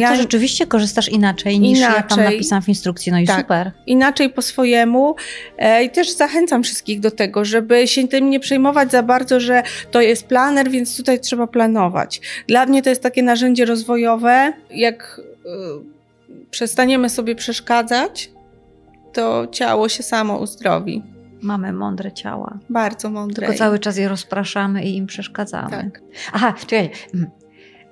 No ja... to rzeczywiście korzystasz inaczej niż inaczej. ja tam napisałam w instrukcji, no i tak. super. Inaczej po swojemu e, i też zachęcam wszystkich do tego, żeby się tym nie przejmować za bardzo, że to jest planer, więc tutaj trzeba planować. Dla mnie to jest takie narzędzie rozwojowe, jak e, przestaniemy sobie przeszkadzać, to ciało się samo uzdrowi. Mamy mądre ciała. Bardzo mądre. Tylko cały czas je rozpraszamy i im przeszkadzamy. Tak. Aha, czekaj. Mm.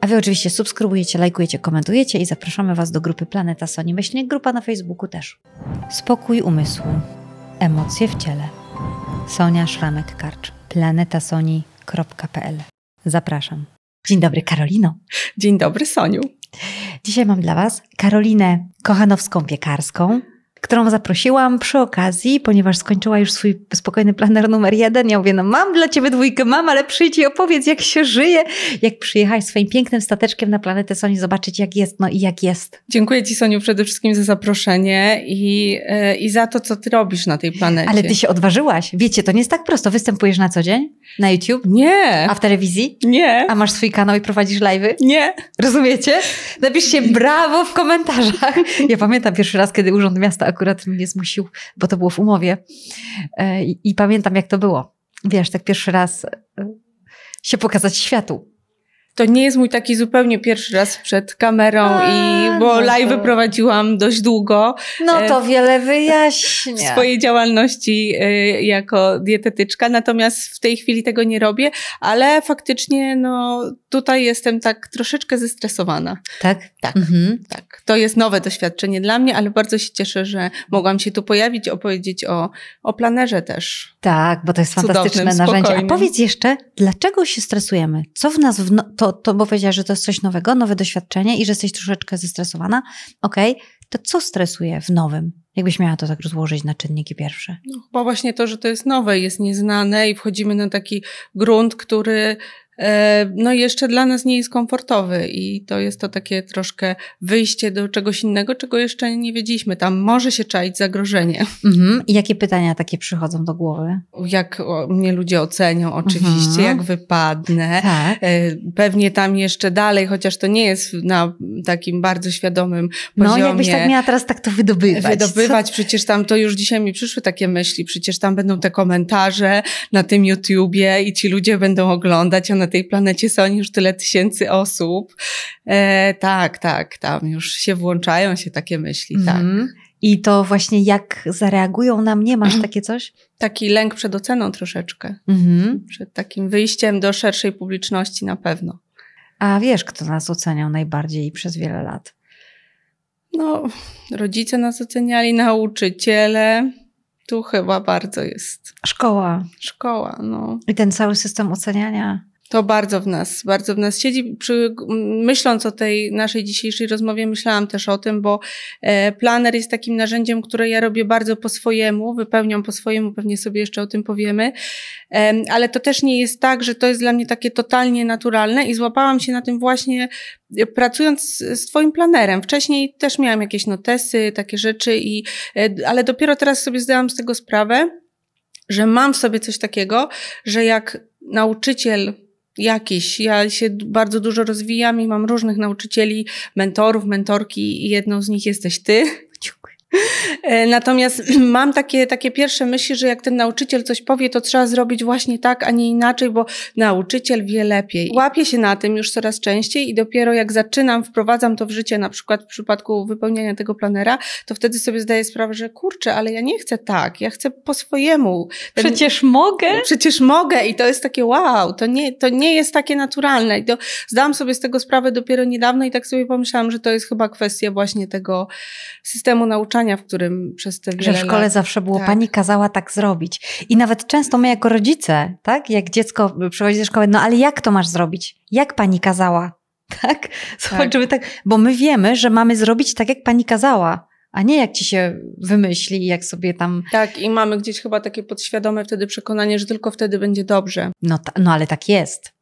A Wy oczywiście subskrybujecie, lajkujecie, komentujecie i zapraszamy Was do grupy Planeta Sony Myślnik, grupa na Facebooku też. Spokój umysłu, emocje w ciele. Sonia Szramek-Karcz, planetasoni.pl Zapraszam. Dzień dobry Karolino. Dzień dobry Soniu. Dzisiaj mam dla Was Karolinę Kochanowską-Piekarską, którą zaprosiłam przy okazji, ponieważ skończyła już swój spokojny planer numer jeden. Ja mówię, no mam dla ciebie dwójkę, mam, ale przyjdź i opowiedz, jak się żyje, jak przyjechać swoim pięknym stateczkiem na planetę Soni, zobaczyć jak jest, no i jak jest. Dziękuję ci Soniu przede wszystkim za zaproszenie i, e, i za to, co ty robisz na tej planecie. Ale ty się odważyłaś. Wiecie, to nie jest tak prosto. Występujesz na co dzień? Na YouTube? Nie. A w telewizji? Nie. A masz swój kanał i prowadzisz live'y? Nie. Rozumiecie? Napiszcie brawo w komentarzach. Ja pamiętam pierwszy raz, kiedy Urząd Miasta akurat mnie zmusił, bo to było w umowie. E, I, i pamiętam, jak to było. Wiesz, tak pierwszy raz e, się pokazać światu to nie jest mój taki zupełnie pierwszy raz przed kamerą, A, i bo no live prowadziłam dość długo. No e, to wiele wyjaśnia. W swojej działalności e, jako dietetyczka, natomiast w tej chwili tego nie robię, ale faktycznie no, tutaj jestem tak troszeczkę zestresowana. Tak? Tak, mhm. tak. To jest nowe doświadczenie dla mnie, ale bardzo się cieszę, że mogłam się tu pojawić, opowiedzieć o, o planerze też. Tak, bo to jest fantastyczne narzędzie. Spokojnym. A powiedz jeszcze, dlaczego się stresujemy? Co w nas, w no... to, to bo powiedziałaś, że to jest coś nowego, nowe doświadczenie i że jesteś troszeczkę zestresowana. Okej, okay. to co stresuje w nowym? Jakbyś miała to tak rozłożyć na czynniki pierwsze? No, chyba właśnie to, że to jest nowe, jest nieznane i wchodzimy na taki grunt, który E, no jeszcze dla nas nie jest komfortowy i to jest to takie troszkę wyjście do czegoś innego, czego jeszcze nie wiedzieliśmy. Tam może się czaić zagrożenie. Mhm. I jakie pytania takie przychodzą do głowy? Jak mnie ludzie ocenią oczywiście, mhm. jak wypadnę. Tak. E, pewnie tam jeszcze dalej, chociaż to nie jest na takim bardzo świadomym poziomie. No jakbyś tak miała teraz tak to wydobywać. Wydobywać, Co? przecież tam to już dzisiaj mi przyszły takie myśli, przecież tam będą te komentarze na tym YouTubie i ci ludzie będą oglądać, one na tej planecie są już tyle tysięcy osób. E, tak, tak, tam już się włączają się takie myśli, mm -hmm. tak. Mhm. I to właśnie jak zareagują na mnie, masz takie coś? Taki lęk przed oceną troszeczkę. Mhm. Przed takim wyjściem do szerszej publiczności na pewno. A wiesz, kto nas oceniał najbardziej przez wiele lat? No, rodzice nas oceniali, nauczyciele. Tu chyba bardzo jest. Szkoła. Szkoła, no. I ten cały system oceniania. To bardzo w nas, bardzo w nas siedzi. Przy, myśląc o tej naszej dzisiejszej rozmowie, myślałam też o tym, bo e, planer jest takim narzędziem, które ja robię bardzo po swojemu, wypełniam po swojemu, pewnie sobie jeszcze o tym powiemy, ale to też nie jest tak, że to jest dla mnie takie totalnie naturalne i złapałam się na tym właśnie e, pracując z Twoim planerem. Wcześniej też miałam jakieś notesy, takie rzeczy, i, e, ale dopiero teraz sobie zdałam z tego sprawę, że mam w sobie coś takiego, że jak nauczyciel jakiś. Ja się bardzo dużo rozwijam i mam różnych nauczycieli, mentorów, mentorki i jedną z nich jesteś ty. E, natomiast mam takie, takie pierwsze myśli, że jak ten nauczyciel coś powie, to trzeba zrobić właśnie tak, a nie inaczej, bo nauczyciel wie lepiej. Łapię się na tym już coraz częściej i dopiero jak zaczynam, wprowadzam to w życie, na przykład w przypadku wypełniania tego planera, to wtedy sobie zdaję sprawę, że kurczę, ale ja nie chcę tak, ja chcę po swojemu. Przecież mogę? Przecież mogę i to jest takie wow, to nie, to nie jest takie naturalne. I to, zdałam sobie z tego sprawę dopiero niedawno i tak sobie pomyślałam, że to jest chyba kwestia właśnie tego systemu nauczania w którym przez te wiele Że w szkole lat... zawsze było, tak. pani kazała tak zrobić. I nawet często my jako rodzice, tak, jak dziecko przychodzi ze szkoły, no ale jak to masz zrobić? Jak pani kazała? Tak? Zobaczymy tak. tak, bo my wiemy, że mamy zrobić tak, jak pani kazała a nie jak ci się wymyśli i jak sobie tam. Tak, i mamy gdzieś chyba takie podświadome wtedy przekonanie, że tylko wtedy będzie dobrze. No, ta, no ale tak jest.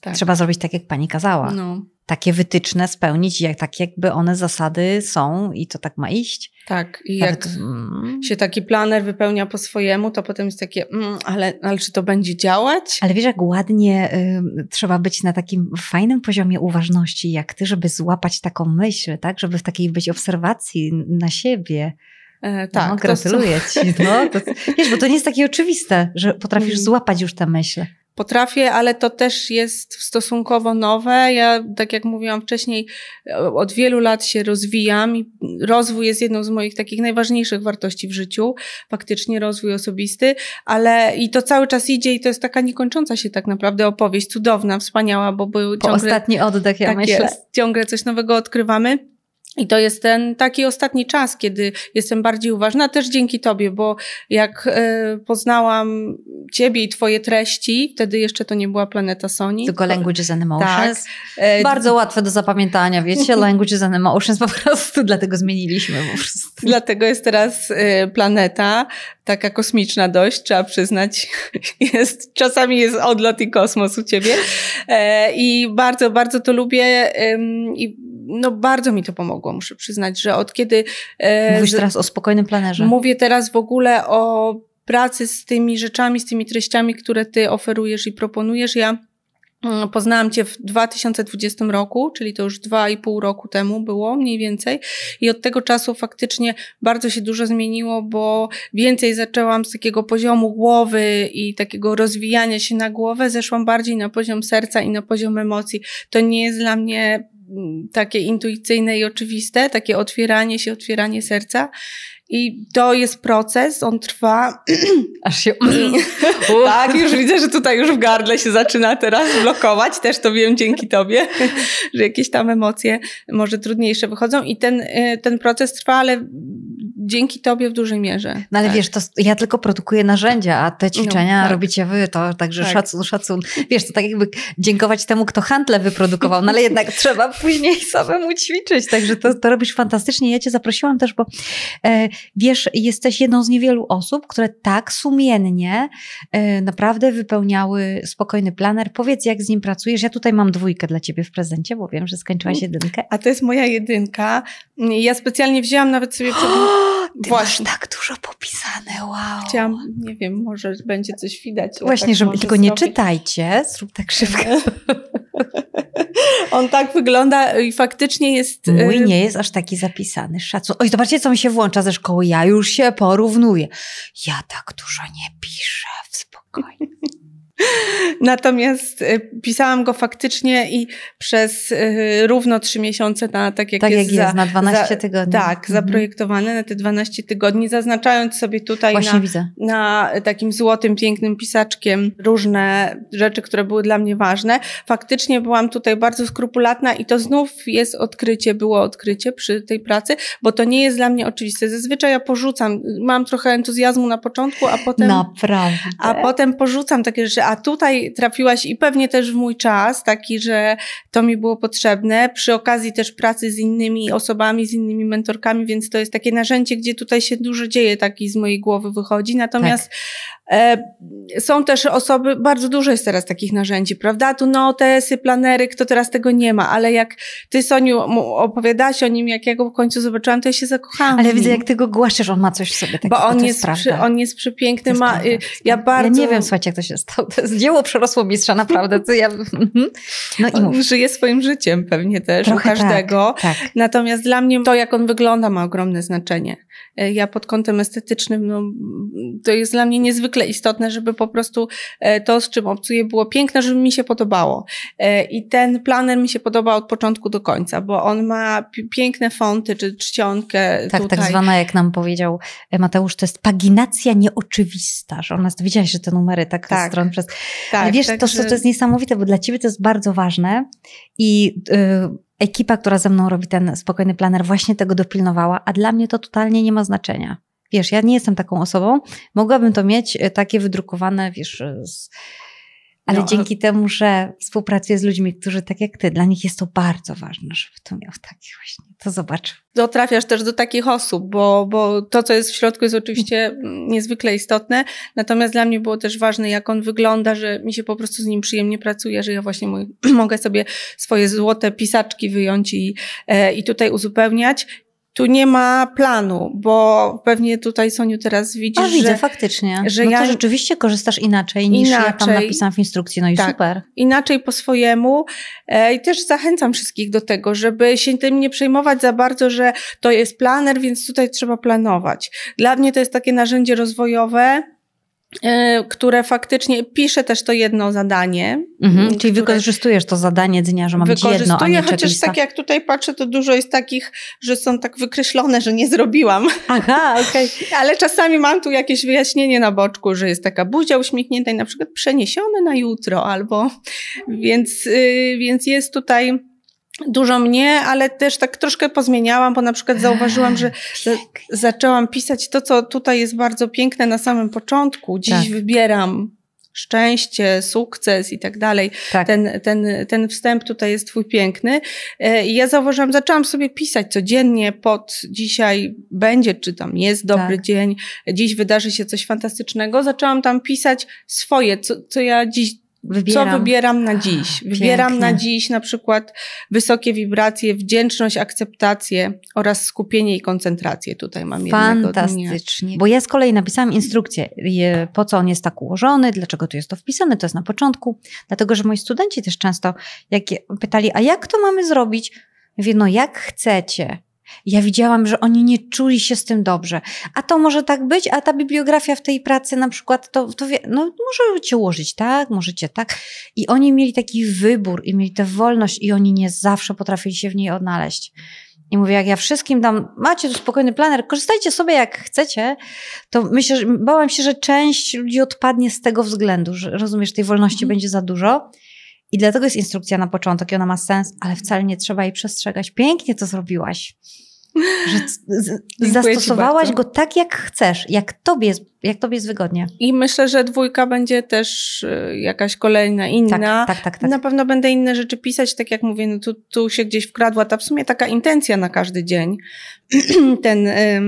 Tak. Trzeba zrobić tak, jak pani kazała. No takie wytyczne spełnić, jak, tak jakby one zasady są i to tak ma iść. Tak, i Nawet, jak mm. się taki planer wypełnia po swojemu, to potem jest takie, mm, ale, ale czy to będzie działać? Ale wiesz, jak ładnie y, trzeba być na takim fajnym poziomie uważności, jak ty, żeby złapać taką myśl, tak? Żeby w takiej być obserwacji na siebie. E, no, tak, no, gratuluję to, ci. No, to, wiesz, bo to nie jest takie oczywiste, że potrafisz mm. złapać już tę myśl potrafię, ale to też jest stosunkowo nowe. Ja, tak jak mówiłam wcześniej, od wielu lat się rozwijam i rozwój jest jedną z moich takich najważniejszych wartości w życiu, faktycznie rozwój osobisty, ale i to cały czas idzie i to jest taka niekończąca się tak naprawdę opowieść, cudowna, wspaniała, bo był ciągle... Ostatni oddech, ja tak myślę. ciągle coś nowego odkrywamy. I to jest ten taki ostatni czas, kiedy jestem bardziej uważna, też dzięki Tobie, bo jak e, poznałam Ciebie i Twoje treści, wtedy jeszcze to nie była Planeta Sony. Tylko Languages and Emotions. Tak. E, bardzo łatwe do zapamiętania, wiecie, Languages and Emotions po prostu, dlatego zmieniliśmy po prostu. Dlatego jest teraz e, Planeta, taka kosmiczna dość, trzeba przyznać. Jest, czasami jest odlot i kosmos u Ciebie. I bardzo, bardzo to lubię i no bardzo mi to pomogło, muszę przyznać, że od kiedy... E, Mówisz teraz o spokojnym planerze. Mówię teraz w ogóle o pracy z tymi rzeczami, z tymi treściami, które ty oferujesz i proponujesz. Ja mm, Poznałam Cię w 2020 roku, czyli to już dwa i pół roku temu było mniej więcej. I od tego czasu faktycznie bardzo się dużo zmieniło, bo więcej zaczęłam z takiego poziomu głowy i takiego rozwijania się na głowę, zeszłam bardziej na poziom serca i na poziom emocji. To nie jest dla mnie takie intuicyjne i oczywiste, takie otwieranie się, otwieranie serca. I to jest proces, on trwa. Aż się. tak, już widzę, że tutaj już w gardle się zaczyna teraz blokować. Też to wiem dzięki Tobie, że jakieś tam emocje może trudniejsze wychodzą. I ten, e, ten proces trwa, ale dzięki tobie w dużej mierze. No ale tak. wiesz, to ja tylko produkuję narzędzia, a te no, ćwiczenia no, tak. robicie wy, to także tak. szacun, szacun. Wiesz, to tak jakby dziękować temu, kto handle wyprodukował, no ale jednak trzeba później samemu ćwiczyć, także to, to robisz fantastycznie. Ja cię zaprosiłam też, bo e, wiesz, jesteś jedną z niewielu osób, które tak sumiennie e, naprawdę wypełniały spokojny planer. Powiedz, jak z nim pracujesz. Ja tutaj mam dwójkę dla ciebie w prezencie, bo wiem, że skończyłaś mm. jedynkę. A to jest moja jedynka. Ja specjalnie wzięłam nawet sobie przed... No, ty Właśnie. masz tak dużo popisane, wow. Chciałam, nie wiem, może będzie coś widać. Właśnie, tak żeby tylko nie czytajcie, zrób tak szybko. On tak wygląda i faktycznie jest... Mój e, nie jest aż taki zapisany, szacun. Oj, zobaczcie, co mi się włącza ze szkoły. Ja już się porównuję. Ja tak dużo nie piszę w Natomiast y, pisałam go faktycznie i przez y, równo trzy miesiące na tak jak, tak jest, jak za, jest na 12 za, tygodni. Tak, mhm. zaprojektowane na te 12 tygodni, zaznaczając sobie tutaj na, na, y, takim złotym, pięknym pisaczkiem różne rzeczy, które były dla mnie ważne. Faktycznie byłam tutaj bardzo skrupulatna i to znów jest odkrycie, było odkrycie przy tej pracy, bo to nie jest dla mnie oczywiste. Zazwyczaj ja porzucam, mam trochę entuzjazmu na początku, a potem Naprawdę? a potem porzucam takie rzeczy, a tutaj trafiłaś i pewnie też w mój czas, taki, że to mi było potrzebne. Przy okazji też pracy z innymi osobami, z innymi mentorkami, więc to jest takie narzędzie, gdzie tutaj się dużo dzieje, taki z mojej głowy wychodzi. Natomiast tak. E, są też osoby, bardzo dużo jest teraz takich narzędzi, prawda? Tu notesy, planery, kto teraz tego nie ma, ale jak ty, Soniu, opowiadałaś o nim, jak ja go w końcu zobaczyłam, to ja się zakochałam. Ale widzę, jak ty go głaszczysz, on ma coś w sobie takiego, Bo on to jest, jest przy, on jest przepiękny, jest ma, prawda. Y, ja bardzo... Ja nie wiem, słuchajcie, jak to się stało, to jest dzieło przerosło mistrza, naprawdę, to ja... Mhm. no i mów. On żyje swoim życiem pewnie też, Trochę u tak, każdego. Tak, tak. Natomiast dla mnie to, jak on wygląda, ma ogromne znaczenie. E, ja pod kątem estetycznym, no, to jest dla mnie niezwykle niezwykle istotne, żeby po prostu e, to, z czym obcuję, było piękne, żeby mi się podobało. E, I ten planer mi się podoba od początku do końca, bo on ma piękne fonty, czy czcionkę. Tak, tak tutaj. tak zwana, jak nam powiedział e, Mateusz, to jest paginacja nieoczywista, że ona, widziałaś, że te numery tak, tak stron przez... Tak, Ale wiesz, tak, to, że... to jest niesamowite, bo dla ciebie to jest bardzo ważne i... Yy, ekipa, która ze mną robi ten spokojny planer, właśnie tego dopilnowała, a dla mnie to totalnie nie ma znaczenia. Wiesz, ja nie jestem taką osobą. Mogłabym to mieć e, takie wydrukowane, wiesz, e, z... ale no, dzięki temu, że współpracuję z ludźmi, którzy tak jak ty, dla nich jest to bardzo ważne, żeby to miał takie właśnie, to zobacz. Dotrafiasz też do takich osób, bo, bo to, co jest w środku, jest oczywiście niezwykle istotne. Natomiast dla mnie było też ważne, jak on wygląda, że mi się po prostu z nim przyjemnie pracuje, że ja właśnie mój, mogę sobie swoje złote pisaczki wyjąć i, e, i tutaj uzupełniać tu nie ma planu, bo pewnie tutaj Soniu teraz widzisz, A, widzę, że, faktycznie. Że no ja... to rzeczywiście korzystasz inaczej niż inaczej, ja tam napisałam w instrukcji, no i tak, super. Inaczej po swojemu e, i też zachęcam wszystkich do tego, żeby się tym nie przejmować za bardzo, że to jest planer, więc tutaj trzeba planować. Dla mnie to jest takie narzędzie rozwojowe, E, które faktycznie piszę też to jedno zadanie. Mhm, czyli które... wykorzystujesz to zadanie dnia, że mam jedno, a nie Wykorzystuję, chociaż tak jak tutaj patrzę, to dużo jest takich, że są tak wykreślone, że nie zrobiłam. Aha, okej. Okay. Ale czasami mam tu jakieś wyjaśnienie na boczku, że jest taka buzia uśmiechnięta i na przykład przeniesione na jutro albo, więc, y, więc jest tutaj dużo mnie, ale też tak troszkę pozmieniałam, bo na przykład zauważyłam, że tak. zaczęłam pisać to, co tutaj jest bardzo piękne na samym początku. Dziś tak. wybieram szczęście, sukces i tak dalej. Tak. Ten, ten, ten wstęp tutaj jest twój piękny. E, I ja zauważyłam, zaczęłam sobie pisać codziennie pod dzisiaj będzie, czy tam jest dobry tak. dzień, dziś wydarzy się coś fantastycznego. Zaczęłam tam pisać swoje, co, co ja dziś Wybieram. Co wybieram na ah, dziś? Pięknie. Wybieram na dziś na przykład wysokie wibracje, wdzięczność, akceptację oraz skupienie i koncentrację. Tutaj mam Fantastycznie. Bo ja z kolei napisałam instrukcję, po co on jest tak ułożony, dlaczego tu jest to wpisane, to jest na początku. Dlatego, że moi studenci też często jak pytali, a jak to mamy zrobić? Mówię, no jak chcecie. Ja widziałam, że oni nie czuli się z tym dobrze. A to może tak być, a ta bibliografia w tej pracy na przykład, to, to wie, no, możecie ułożyć tak, możecie tak. I oni mieli taki wybór i mieli tę wolność i oni nie zawsze potrafili się w niej odnaleźć. I mówię, jak ja wszystkim dam, macie tu spokojny planer, korzystajcie sobie jak chcecie, to myślę, że bałam się, że część ludzi odpadnie z tego względu, że rozumiesz, tej wolności mm. będzie za dużo. I dlatego jest instrukcja na początek i ona ma sens, ale wcale nie trzeba jej przestrzegać. Pięknie to zrobiłaś. Że zastosowałaś go tak, jak chcesz, jak tobie, jest, jak tobie jest wygodnie. I myślę, że dwójka będzie też y, jakaś kolejna, inna. Tak, tak, tak, tak, na pewno będę inne rzeczy pisać, tak jak mówię, no tu, tu się gdzieś wkradła ta w sumie taka intencja na każdy dzień. Ten... Y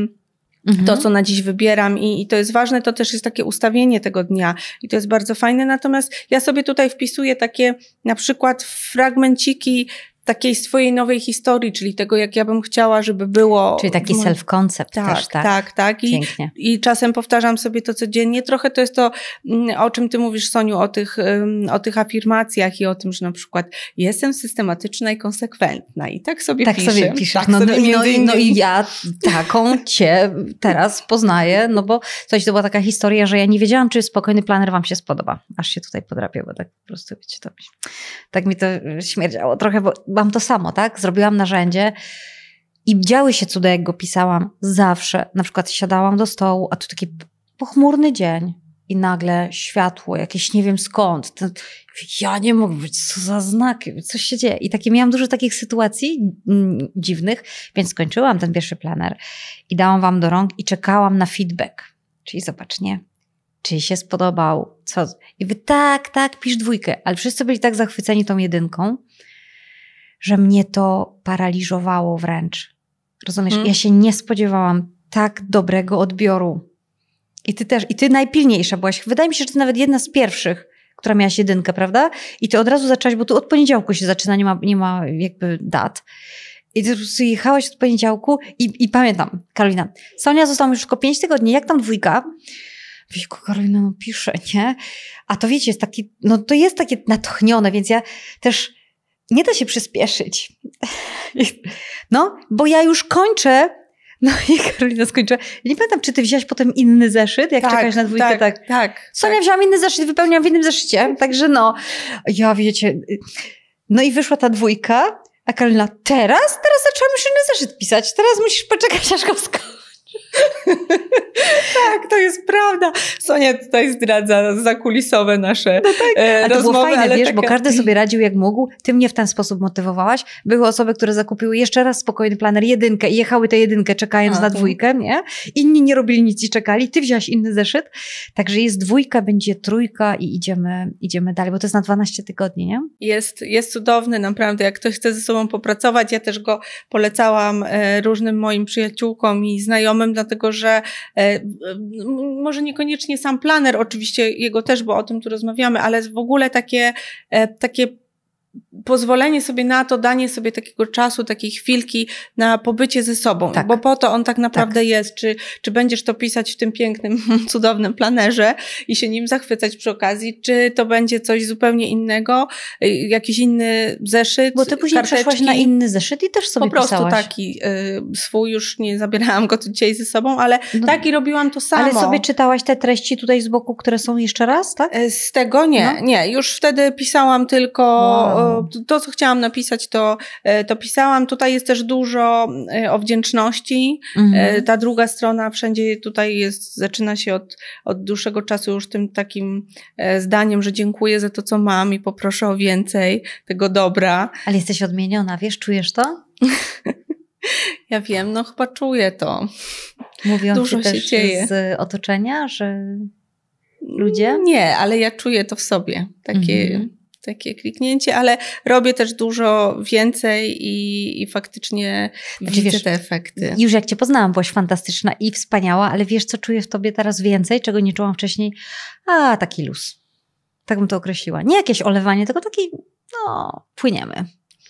to, mhm. co na dziś wybieram i, i to jest ważne, to też jest takie ustawienie tego dnia i to jest bardzo fajne. Natomiast ja sobie tutaj wpisuję takie na przykład fragmenciki takiej swojej nowej historii, czyli tego, jak ja bym chciała, żeby było. Czyli taki self-concept tak, też, tak? Tak, tak. I, Pięknie. I czasem powtarzam sobie to codziennie. Trochę to jest to, mm, o czym ty mówisz, Soniu, o tych, o tych afirmacjach i o tym, że na przykład jestem systematyczna i konsekwentna. I tak sobie tak piszę. Sobie piszesz. Tak no, sobie no, no, no i no ja taką cię teraz poznaję, no bo coś to była taka historia, że ja nie wiedziałam, czy spokojny planer wam się spodoba. Aż się tutaj podrapię, bo tak po prostu, wiecie, to, tak mi to śmierdziało trochę, bo mam to samo, tak? Zrobiłam narzędzie i działy się cuda, jak go pisałam. Zawsze. Na przykład siadałam do stołu, a tu taki pochmurny dzień i nagle światło, jakieś nie wiem skąd. Ten, ja nie mogę być, co za znaki, coś się dzieje. I takie miałam dużo takich sytuacji mm, dziwnych, więc skończyłam ten pierwszy planer i dałam wam do rąk i czekałam na feedback. Czyli zobacz, nie? Czy się spodobał? Co? I wy tak, tak, pisz dwójkę. Ale wszyscy byli tak zachwyceni tą jedynką, że mnie to paraliżowało wręcz. Rozumiesz? Mhm. Ja się nie spodziewałam tak dobrego odbioru. I ty też, i ty najpilniejsza byłaś. Wydaje mi się, że ty nawet jedna z pierwszych, która miałaś jedynkę, prawda? I ty od razu zaczęłaś, bo tu od poniedziałku się zaczyna, nie ma, nie ma jakby dat. I ty jechałaś od poniedziałku i, i pamiętam, Karolina, Sonia została już tylko pięć tygodni, jak tam dwójka? Wieku, Karolina, no pisze, nie? A to wiecie, jest taki, no to jest takie natchnione, więc ja też nie da się przyspieszyć. No, bo ja już kończę. No i Karolina skończyła. Ja nie pamiętam, czy ty wziąłeś potem inny zeszyt, jak tak, na dwójkę, tak? Tak, tak. Sonia tak. wzięła inny zeszyt, wypełniłam w innym zeszycie, także no. Ja wiecie... No i wyszła ta dwójka, a Karolina, teraz? Teraz zaczęłam już inny zeszyt pisać, teraz musisz poczekać, aż go skończy tak, to jest prawda. Sonia tutaj zdradza zakulisowe nasze no tak. E, A to rozmowy, było fajne, ale wiesz, taka... bo każdy sobie radził jak mógł. Ty mnie w ten sposób motywowałaś. Były osoby, które zakupiły jeszcze raz spokojny planer jedynkę i jechały tę jedynkę czekając A, na dwójkę, nie? Inni nie robili nic i czekali. Ty wziąłeś inny zeszyt. Także jest dwójka, będzie trójka i idziemy, idziemy dalej, bo to jest na 12 tygodni, nie? Jest, jest cudowny naprawdę. Jak ktoś chce ze sobą popracować, ja też go polecałam e, różnym moim przyjaciółkom i znajomym, dlatego że e, może niekoniecznie sam planer, oczywiście jego też, bo o tym tu rozmawiamy, ale w ogóle takie, e, takie pozwolenie sobie na to, danie sobie takiego czasu, takiej chwilki na pobycie ze sobą, tak. bo po to on tak naprawdę tak. jest. Czy, czy będziesz to pisać w tym pięknym, cudownym planerze i się nim zachwycać przy okazji, czy to będzie coś zupełnie innego, y, jakiś inny zeszyt, Bo ty później karteczki. przeszłaś na inny zeszyt i też sobie Po prostu pisałaś. taki y, swój, już nie zabierałam go dzisiaj ze sobą, ale no, taki robiłam to samo. Ale sobie czytałaś te treści tutaj z boku, które są jeszcze raz, tak? Y, z tego nie, no. nie. Już wtedy pisałam tylko... Wow to, no. to, co chciałam napisać, to, e, to pisałam. Tutaj jest też dużo e, o wdzięczności. E, mhm. Ta druga strona wszędzie tutaj jest, zaczyna się od, od dłuższego czasu już tym takim zdaniem, że dziękuję za to, co mam i poproszę o więcej tego dobra. Ale jesteś odmieniona, wiesz, czujesz to? ja wiem, no chyba czuję to. Mówią Dużo ci też się dzieje. z otoczenia, że ludzie? Nie, ale ja czuję to w sobie. Takie, mhm takie kliknięcie, ale robię też dużo więcej i, i faktycznie znaczy, widzę wiesz, te efekty. Już jak Cię poznałam, byłaś fantastyczna i wspaniała, ale wiesz, co czuję w Tobie teraz więcej, czego nie czułam wcześniej? A, taki luz. Tak bym to określiła. Nie jakieś olewanie, tylko taki, no, płyniemy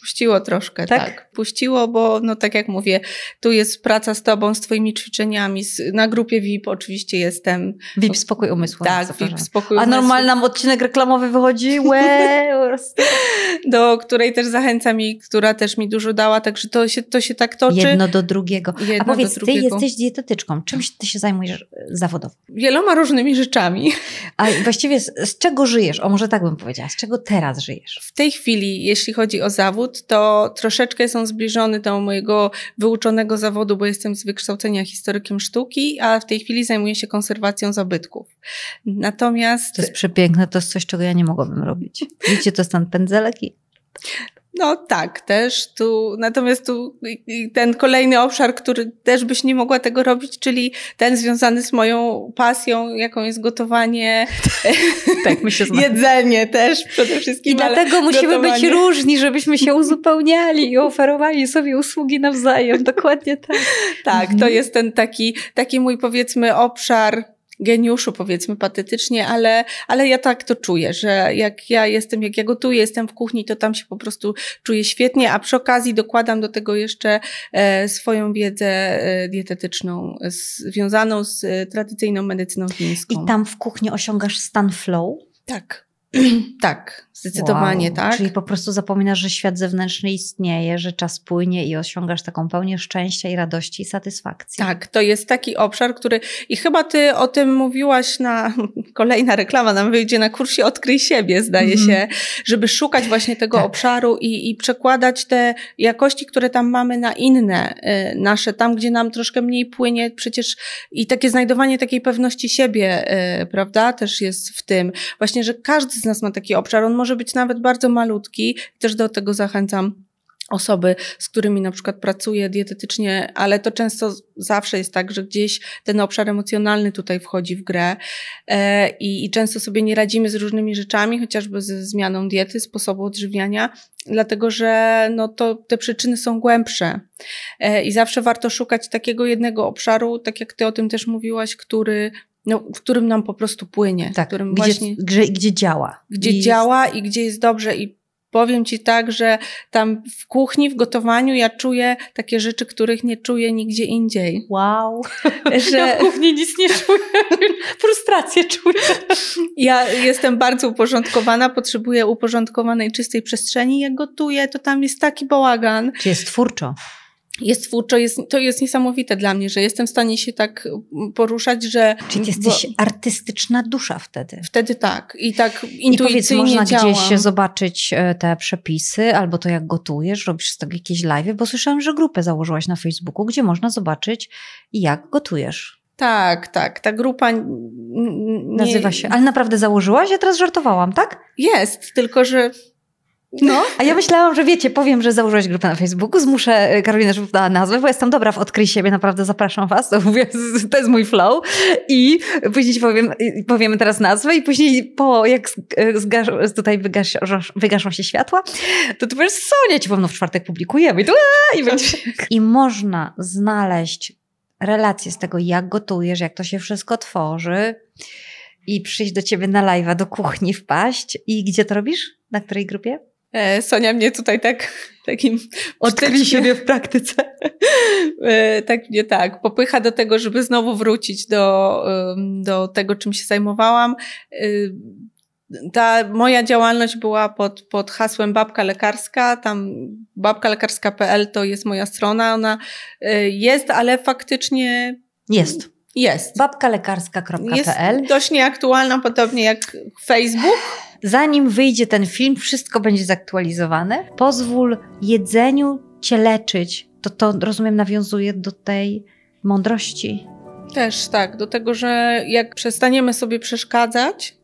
puściło troszkę, tak? tak? Puściło, bo no tak jak mówię, tu jest praca z tobą, z twoimi ćwiczeniami, z, na grupie VIP oczywiście jestem. VIP Spokój Umysłu. Tak, VIP Spokój Umysłu. A normalny nam odcinek reklamowy wychodzi, łe, Do której też zachęcam i która też mi dużo dała, także to się, to się tak toczy. Jedno do drugiego. Jedno A powiedz, ty drugiego. jesteś dietetyczką, czymś ty się zajmujesz zawodowo? Wieloma różnymi rzeczami. A właściwie z, z czego żyjesz? O, może tak bym powiedziała, z czego teraz żyjesz? W tej chwili, jeśli chodzi o zawód, to troszeczkę jest on zbliżony do mojego wyuczonego zawodu, bo jestem z wykształcenia historykiem sztuki, a w tej chwili zajmuję się konserwacją zabytków. Natomiast... To jest przepiękne, to jest coś, czego ja nie mogłabym robić. Widzicie, to stan ten pędzelek i no tak, też tu, natomiast tu ten kolejny obszar, który też byś nie mogła tego robić, czyli ten związany z moją pasją, jaką jest gotowanie, tak, my się jedzenie też przede wszystkim. I dlatego musimy gotowanie. być różni, żebyśmy się uzupełniali i oferowali sobie usługi nawzajem, dokładnie tak. tak, to jest ten taki, taki mój powiedzmy obszar, geniuszu, powiedzmy patetycznie, ale, ale ja tak to czuję, że jak ja jestem, jak ja gotuję, jestem w kuchni, to tam się po prostu czuję świetnie, a przy okazji dokładam do tego jeszcze e, swoją wiedzę e, dietetyczną związaną z e, tradycyjną medycyną chińską. I tam w kuchni osiągasz stan flow? Tak. tak, Zdecydowanie wow. tak. Czyli po prostu zapominasz, że świat zewnętrzny istnieje, że czas płynie i osiągasz taką pełnię szczęścia i radości i satysfakcji. Tak, to jest taki obszar, który. I chyba ty o tym mówiłaś na. Kolejna reklama nam wyjdzie na kursie Odkryj siebie, zdaje mm. się, żeby szukać właśnie tego tak. obszaru i, i przekładać te jakości, które tam mamy na inne y, nasze, tam gdzie nam troszkę mniej płynie. Przecież i takie znajdowanie takiej pewności siebie, y, prawda, też jest w tym. Właśnie, że każdy z nas ma taki obszar. On może może być nawet bardzo malutki, też do tego zachęcam osoby, z którymi na przykład pracuję dietetycznie, ale to często zawsze jest tak, że gdzieś ten obszar emocjonalny tutaj wchodzi w grę e, i, i, często sobie nie radzimy z różnymi rzeczami, chociażby ze zmianą diety, sposobu odżywiania, dlatego że no to, te przyczyny są głębsze e, i zawsze warto szukać takiego jednego obszaru, tak jak ty o tym też mówiłaś, który no, w którym nam po prostu płynie. Tak, którym gdzie, właśnie, gdzie, gdzie działa. Gdzie I działa i gdzie jest dobrze i powiem Ci tak, że tam w kuchni, w gotowaniu ja czuję takie rzeczy, których nie czuję nigdzie indziej. Wow. Że... Ja w kuchni nic nie czuję. Frustrację czuję. Ja jestem bardzo uporządkowana, potrzebuję uporządkowanej, czystej przestrzeni. Jak gotuję, to tam jest taki bałagan. Czy jest twórczo? jest twórczo, jest, to jest niesamowite dla mnie, że jestem w stanie się tak poruszać, że... Czyli jesteś bo, artystyczna dusza wtedy. Wtedy tak. I tak intuicyjnie I powiedz, można działam. gdzieś zobaczyć e, te przepisy, albo to jak gotujesz, robisz z tego jakieś live, bo słyszałam, że grupę założyłaś na Facebooku, gdzie można zobaczyć jak gotujesz. Tak, tak. Ta grupa nie... nazywa się. Ale naprawdę założyłaś? Ja teraz żartowałam, tak? Jest, tylko że no, a ja myślałam, że wiecie, powiem, że założyłaś grupę na Facebooku, zmuszę e, Karolinę, żeby podała nazwę, bo jestem dobra w odkryj siebie, naprawdę zapraszam was, to, mówię, to jest mój flow i później ci powiem, powiemy teraz nazwę i później po, jak e, zgasz, tutaj wygasz, wygaszą się światła, to ty powiesz, Sonia, ci pewno w czwartek publikujemy i, tu, tak. i będzie. I można znaleźć relacje z tego, jak gotujesz, jak to się wszystko tworzy i przyjść do ciebie na live'a, do kuchni wpaść i gdzie to robisz? Na której grupie? E, Sonia mnie tutaj tak takim... Odkryj siebie w praktyce. E, tak mnie tak, popycha do tego, żeby znowu wrócić do, do tego, czym się zajmowałam. E, ta moja działalność była pod, pod hasłem Babka Lekarska. Tam babkalekarska.pl to jest moja strona. Ona jest, ale faktycznie... Jest. Jest. Babkalekarska.pl Jest dość nieaktualna, podobnie jak Facebook zanim wyjdzie ten film, wszystko będzie zaktualizowane. Pozwól jedzeniu cię leczyć. To, to rozumiem, nawiązuje do tej mądrości. Też tak, do tego, że jak przestaniemy sobie przeszkadzać,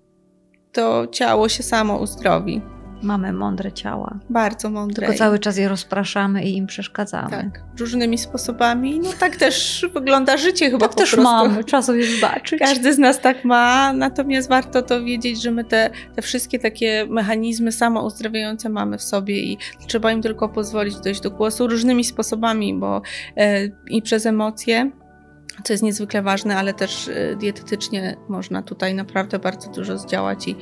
to ciało się samo uzdrowi. Mamy mądre ciała. Bardzo mądre. Tylko cały czas je rozpraszamy i im przeszkadzamy. Tak, różnymi sposobami. No tak też wygląda życie chyba tak po też prostu. mamy, Czasu jest zobaczyć. Każdy z nas tak ma, natomiast warto to wiedzieć, że my te, te wszystkie takie mechanizmy samouzdrawiające mamy w sobie i trzeba im tylko pozwolić dojść do głosu różnymi sposobami, bo e, i przez emocje, co jest niezwykle ważne, ale też e, dietetycznie można tutaj naprawdę bardzo dużo zdziałać i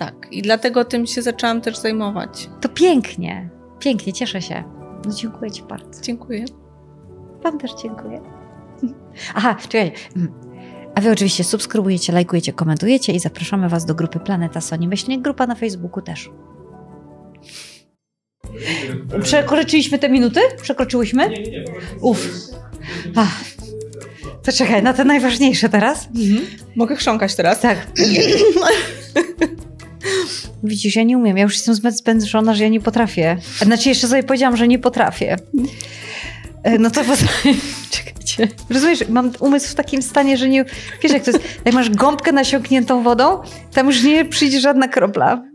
tak, i dlatego tym się zaczęłam też zajmować. To pięknie, pięknie, cieszę się. No, dziękuję Ci bardzo. Dziękuję. Wam też dziękuję. Aha, czekaj. Mm. A Wy oczywiście subskrybujecie, lajkujecie, komentujecie i zapraszamy Was do grupy Planeta Sony. Myślnik grupa na Facebooku też. Przekroczyliśmy te minuty? Przekroczyłyśmy? Uf. Uff. To czekaj, na te najważniejsze teraz. Mhm. Mogę chrząkać teraz? Tak. Widzisz, ja nie umiem. Ja już jestem zbyt zmęczona, że ja nie potrafię. Znaczy, jeszcze sobie powiedziałam, że nie potrafię. E, no to czekajcie. Rozumiesz, mam umysł w takim stanie, że nie. Wiesz, jak to jest. Jak masz gąbkę nasiąkniętą wodą, tam już nie przyjdzie żadna kropla.